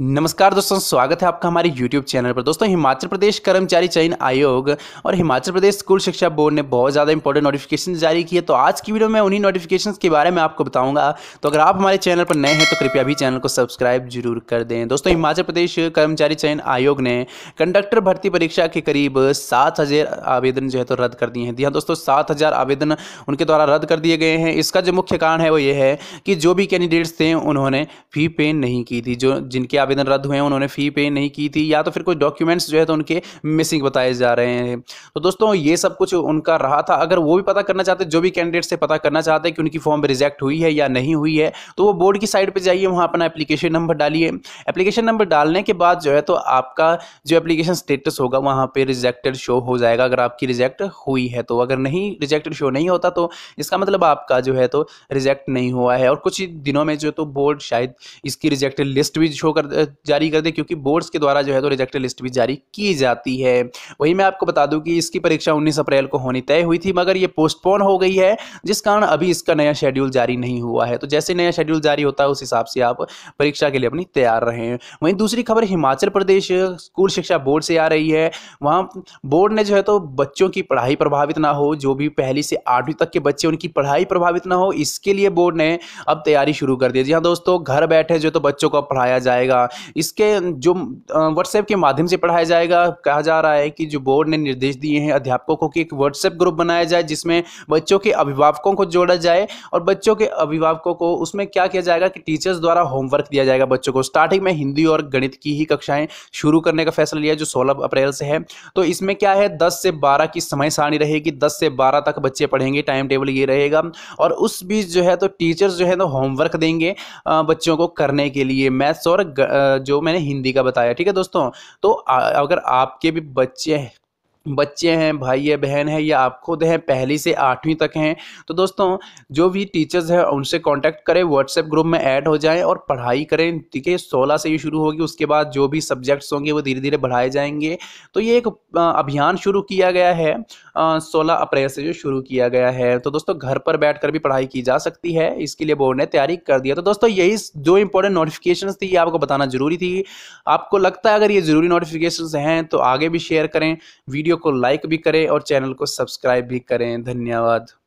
नमस्कार दोस्तों स्वागत है आपका हमारे YouTube चैनल पर दोस्तों हिमाचल प्रदेश कर्मचारी चयन आयोग और हिमाचल प्रदेश स्कूल शिक्षा बोर्ड ने बहुत ज़्यादा इंपॉर्टेंट नोटिफिकेशन जारी किए तो आज की वीडियो में उन्हीं नोटिफिकेशन के बारे में आपको बताऊंगा तो अगर आप हमारे चैनल पर नए हैं तो कृपया भी चैनल को सब्सक्राइब जरूर कर दें दोस्तों हिमाचल प्रदेश कर्मचारी चयन आयोग ने कंडक्टर भर्ती परीक्षा के करीब सात आवेदन जो है तो रद्द कर दिए हैं जी हाँ दोस्तों सात आवेदन उनके द्वारा रद्द कर दिए गए हैं इसका जो मुख्य कारण है वो ये है कि जो भी कैंडिडेट्स थे उन्होंने फी पे नहीं की थी जो जिनके आवेदन रद्द हुए हैं उन्होंने फ़ी पे नहीं की थी या तो फिर कोई डॉक्यूमेंट्स जो है तो उनके मिसिंग बताए जा रहे हैं तो दोस्तों ये सब कुछ उनका रहा था अगर वो भी पता करना चाहते जो भी कैंडिडेट से पता करना चाहते हैं कि उनकी फॉर्म रिजेक्ट हुई है या नहीं हुई है तो वो बोर्ड की साइड पर जाइए वहाँ अपना एप्लीकेशन नंबर डालिए एप्लीकेशन नंबर डालने के बाद जो है तो आपका जो एप्लीकेशन स्टेटस होगा वहाँ पर रिजेक्टेड शो हो जाएगा अगर आपकी रिजेक्ट हुई है तो अगर नहीं रिजेक्टेड शो नहीं होता तो इसका मतलब आपका जो है तो रिजेक्ट नहीं हुआ है और कुछ दिनों में जो तो बोर्ड शायद इसकी रिजेक्टेड लिस्ट भी शो कर जारी कर दे क्योंकि बोर्ड्स के द्वारा जो है तो रिजेक्टेड लिस्ट भी जारी की जाती है वही मैं आपको बता दूं कि इस जिसकी परीक्षा 19 अप्रैल को होनी तय हुई थी मगर ये पोस्टपोन हो गई है जिस कारण अभी इसका नया शेड्यूल जारी नहीं हुआ है तो जैसे नया शेड्यूल जारी होता है उस हिसाब से आप परीक्षा के लिए अपनी तैयार रहे वहीं दूसरी खबर हिमाचल प्रदेश स्कूल शिक्षा बोर्ड से आ रही है वहाँ बोर्ड ने जो है तो बच्चों की पढ़ाई प्रभावित ना हो जो भी पहली से आठवीं तक के बच्चे उनकी पढ़ाई प्रभावित ना हो इसके लिए बोर्ड ने अब तैयारी शुरू कर दी जी हाँ दोस्तों घर बैठे जो तो बच्चों को पढ़ाया जाएगा इसके जो व्हाट्सएप के माध्यम से पढ़ाया जाएगा कहा जा रहा है कि जो बोर्ड ने निर्देश दिए दिए हैं अध्यापकों को कि एक व्हाट्सएप ग्रुप बनाया जाए जिसमें बच्चों के अभिभावकों को जोड़ा जाए और बच्चों के अभिभावकों को उसमें क्या किया जाएगा कि टीचर्स द्वारा होमवर्क दिया जाएगा बच्चों को स्टार्टिंग में हिंदी और गणित की ही कक्षाएं शुरू करने का फैसला लिया जो सोलह अप्रैल से है तो इसमें क्या है दस से बारह की समय सारणी रहेगी दस से बारह तक बच्चे पढ़ेंगे टाइम टेबल ये रहेगा और उस बीच जो है तो टीचर्स जो है ना तो होमवर्क देंगे बच्चों को करने के लिए मैथ्स और जो मैंने हिंदी का बताया ठीक है दोस्तों तो अगर आपके भी बच्चे बच्चे हैं भाई है बहन है या आप खुद हैं पहली से आठवीं तक हैं तो दोस्तों जो भी टीचर्स हैं उनसे कांटेक्ट करें व्हाट्सएप ग्रुप में ऐड हो जाएं और पढ़ाई करें ठीक है सोलह से ही शुरू होगी उसके बाद जो भी सब्जेक्ट्स होंगे वो धीरे धीरे बढ़ाए जाएंगे तो ये एक अभियान शुरू किया गया है सोलह अप्रैल से जो शुरू किया गया है तो दोस्तों घर पर बैठ भी पढ़ाई की जा सकती है इसके लिए बोर्ड ने तैयारी कर दिया तो दोस्तों यही जो इंपॉर्टेंट नोटिफिकेशन थी ये आपको बताना जरूरी थी आपको लगता है अगर ये जरूरी नोटिफिकेशन हैं तो आगे भी शेयर करें वीडियो वीडियो को लाइक भी करें और चैनल को सब्सक्राइब भी करें धन्यवाद